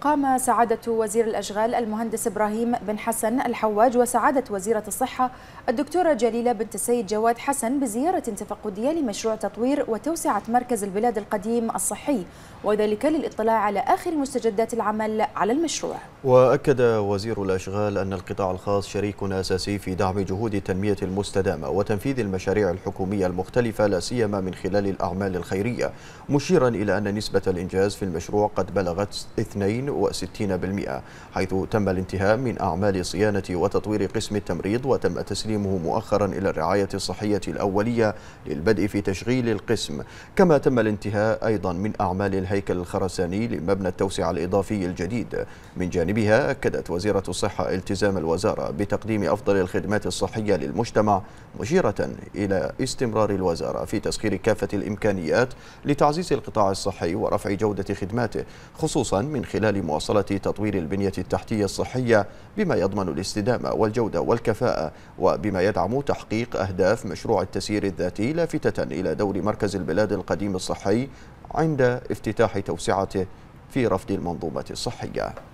قام سعادة وزير الأشغال المهندس إبراهيم بن حسن الحواج وسعادة وزيرة الصحة الدكتورة جليلة بنت السيد جواد حسن بزيارة تفقدية لمشروع تطوير وتوسعة مركز البلاد القديم الصحي وذلك للإطلاع على آخر مستجدات العمل على المشروع وأكد وزير الأشغال أن القطاع الخاص شريك أساسي في دعم جهود التنمية المستدامة وتنفيذ المشاريع الحكومية المختلفة لا سيما من خلال الأعمال الخيرية مشيرا إلى أن نسبة الإنجاز في المشروع قد بلغت 2 60% حيث تم الانتهاء من أعمال صيانة وتطوير قسم التمريض وتم تسليمه مؤخرا إلى الرعاية الصحية الأولية للبدء في تشغيل القسم كما تم الانتهاء أيضا من أعمال الهيكل الخرساني لمبنى التوسعة الإضافي الجديد من جانبها أكدت وزيرة الصحة التزام الوزارة بتقديم أفضل الخدمات الصحية للمجتمع مشيرة إلى استمرار الوزارة في تسخير كافة الإمكانيات لتعزيز القطاع الصحي ورفع جودة خدماته خصوصا من خلال لمواصلة تطوير البنية التحتية الصحية بما يضمن الاستدامة والجودة والكفاءة وبما يدعم تحقيق أهداف مشروع التسيير الذاتي لافتة إلى دور مركز البلاد القديم الصحي عند افتتاح توسعته في رفض المنظومة الصحية